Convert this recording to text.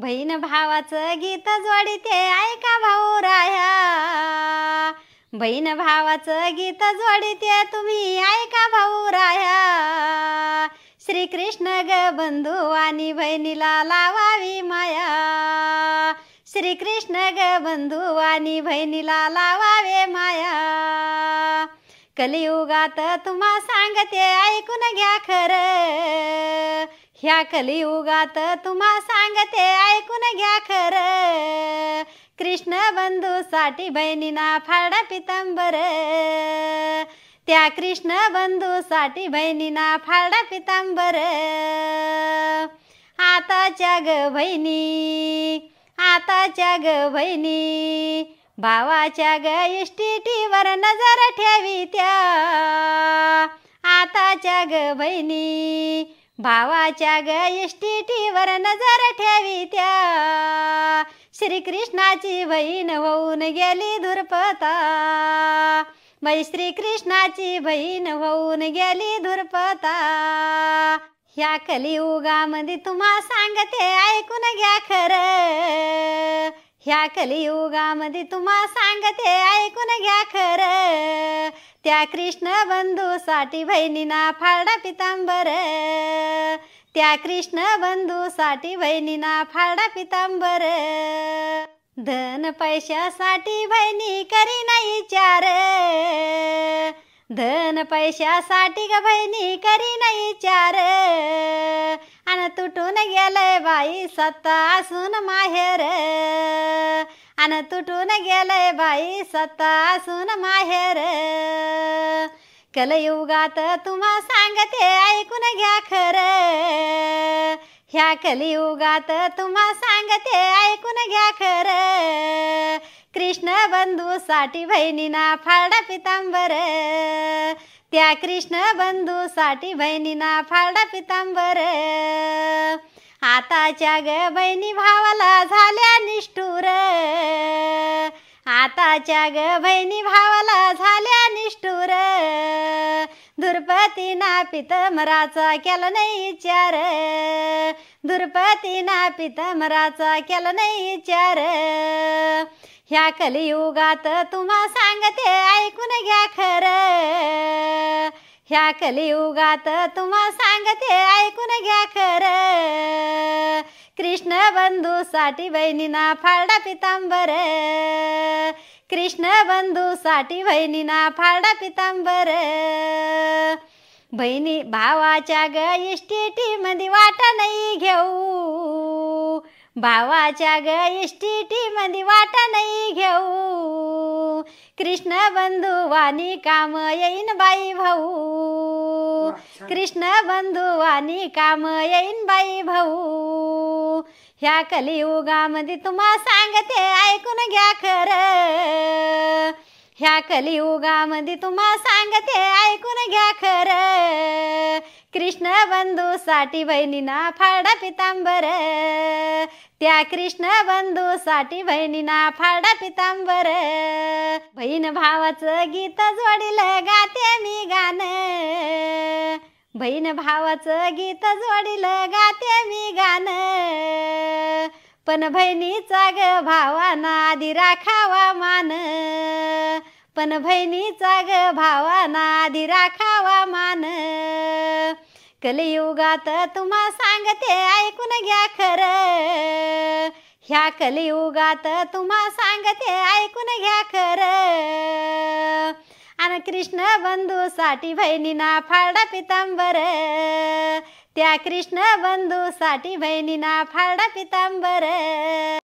बहीण भावाचं गीत जोडीते ऐका भाऊ राया बहीण भावाचं गीत जोडीते तुम्ही ऐका भाऊ राया श्रीकृष्ण ग बंधू आणि बहिणीला लावावी माया श्रीकृष्ण ग बंधू आणि बहिणीला लावावे माया कलियुगात तुम्हा सांगते ऐकून घ्या खरं ह्या कलियुगात तुम्हा सांगते ऐकून घ्या खर कृष्ण बंधू साठी बहिणीना फाडा पितांबर त्या कृष्ण बंधू साठी बहिणीना फाडा पितांबर आताच्या ग बहिणी आताच्या ग बहिणी भावाच्या ग वर नजर ठेवी त्या आताच्या ग बहिणी भावाच्या ग वर नजर ठेवी त्या श्रीकृष्णाची बहीण होऊन गेली धुरपता मै श्रीकृष्णाची बहीण होऊन गेली धुरपता ह्या कलियुगामध्ये तुम्हा सांगते ऐकून घ्या खर ह्या कलियुगामध्ये तुम्हा सांगते ऐकून घ्या खरं त्या कृष्ण बंधूसाठी बहिणीना फाडा पितांबर त्या कृष्ण बंधूसाठी बहिणीना फाडा पितांबर धन पैशासाठी बहिणी करी नाही चार धन पैशासाठी ग बहिणी करी नाही चार आणि तुटून गेलय बाई सत्ता असून माहेर आणि तुटून गेलय बाई सत्ता असून माहेर कलयुगात तुम्हा सांगते ऐकून घ्या खर ह्या कलियुगात तुम्हा सांगते ऐकून घ्या खर कृष्ण बंधूसाठी बहिणीना फाळडा पितांबर त्या कृष्ण बंधूसाठी बहिणीना फाळडा पितांबर आताच्या ग बहिणी भावाला झाल्या निष्ठुर आताच्या ग बहिणी भावाला झाल्या निष्ठुर दुर्पती ना मराचा केला नाही विचार दुर्पती ना मराचा केला नाही विचार ह्या कलियुगात तुम्हा सांगते ऐकून घ्या खरं ह्या कलियुगात तुम्हा सांगते ऐकून घ्या खरं कृष्ण बंधूसाठी बहिणीना फाळडा पितांबर कृष्ण बंधू साठी बहिणीना फाडा पितांबर बहिणी भावाच्या ग एसटी मध्ये वाटा नाही घेऊ भावाच्या ग एसटी मध्ये वाटा नाही घेऊ कृष्ण बंधू वाणी काम येईन बाई भाऊ कृष्ण बंधू वाणी काम येईन बाई भाऊ ह्या कलियुगामध्ये तुम्हा सांगते ऐकून घ्या खरं ह्या कलियुगामध्ये तुम्हा सांगते ऐकून घ्या खरं कृष्ण बंधू बहिणी बहिणीना फाडा पितांबर त्या कृष्ण बंधू साठी बहिणीना फाडा पितांबर बहीण भावाचं गीत जोडील बहीण भावाचं गीत जोडील गाते मी गाणं पण बहिणीचा ग भावाना आधी राखावा मान पण बहिणीचा ग भावाना आधी राखावा मान कलियुगात तुम्हा सांगते ऐकून घ्या खरं ह्या कलियुगात तुम्हा सांगते ऐकून घ्या खरं आणि कृष्ण बंधूसाठी बहिणीना फाडा पितांबर त्या कृष्ण बंधूसाठी बहिणीना फाडा पितांबर